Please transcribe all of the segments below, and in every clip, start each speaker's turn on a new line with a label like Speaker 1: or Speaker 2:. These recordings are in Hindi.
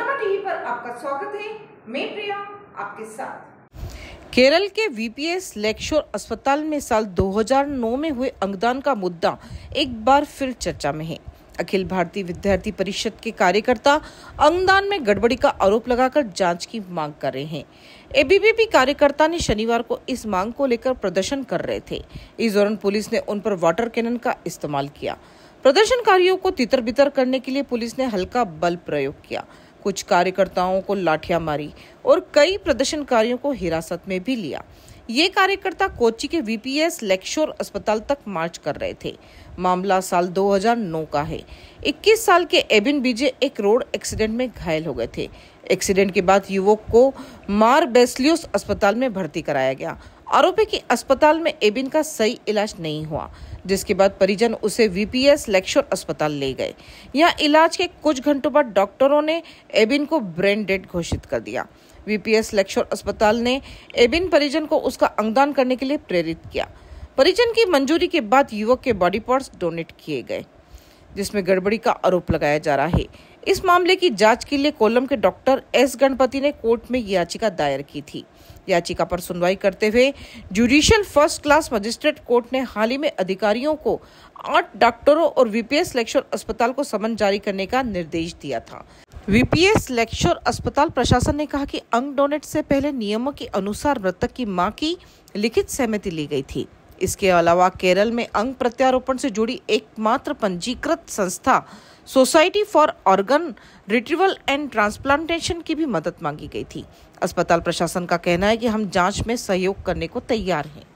Speaker 1: मनोरमा टीवी पर आपका स्वागत है मैं प्रिया आपके साथ केरल के वीपीएस लेक्शोर अस्पताल में साल 2009 में हुए अंगदान का मुद्दा एक बार फिर चर्चा में है अखिल भारतीय विद्यार्थी परिषद के कार्यकर्ता अंगदान में गड़बड़ी का आरोप लगाकर जांच की मांग कर रहे हैं एबीवीपी कार्यकर्ता ने शनिवार को इस मांग को लेकर प्रदर्शन कर रहे थे इस दौरान पुलिस ने उन पर वाटर कैनन का इस्तेमाल किया प्रदर्शनकारियों को तितर बितर करने के लिए पुलिस ने हल्का बल प्रयोग किया कुछ कार्यकर्ताओं को लाठियां मारी और कई प्रदर्शनकारियों को हिरासत में भी लिया ये कार्यकर्ता कोची के वीपीएस लेक्शोर अस्पताल तक मार्च कर रहे थे मामला साल 2009 का है 21 साल के एबिन बीजे एक रोड एक्सीडेंट में घायल हो गए थे एक्सीडेंट के बाद युवक को मार बेस्लियोस अस्पताल में भर्ती कराया गया आरोप है की अस्पताल में एबिन का सही इलाज नहीं हुआ जिसके बाद परिजन उसे वीपीएस लेक्चर अस्पताल ले गए यहाँ इलाज के कुछ घंटों बाद डॉक्टरों ने एबिन को ब्रेन डेड घोषित कर दिया वीपीएस लेक्शोर अस्पताल ने एबिन परिजन को उसका अंगदान करने के लिए प्रेरित किया परिजन की मंजूरी के बाद युवक के बॉडी पार्ट्स डोनेट किए गए जिसमें गड़बड़ी का आरोप लगाया जा रहा है इस मामले की जांच के लिए कोलम के डॉक्टर एस गणपति ने कोर्ट में याचिका दायर की थी याचिका पर सुनवाई करते हुए judicial first class magistrate court ने हाल ही में अधिकारियों को आठ डॉक्टरों और वीपीएस लेक्चर अस्पताल को समन जारी करने का निर्देश दिया था वीपीएस लेक्चर अस्पताल प्रशासन ने कहा कि अंग डोनेट से पहले नियमों के अनुसार मृतक की मां की लिखित सहमति ली गई थी इसके अलावा केरल में अंग प्रत्यारोपण से जुड़ी एकमात्र पंजीकृत संस्था society for organ retrieval and transplantation की भी मदद मांगी गई थी अस्पताल प्रशासन का कहना है कि हम जांच में सहयोग करने को तैयार हैं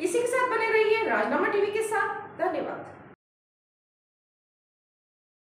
Speaker 1: इसी के साथ बने रहिए राजनामा टीवी के साथ धन्यवाद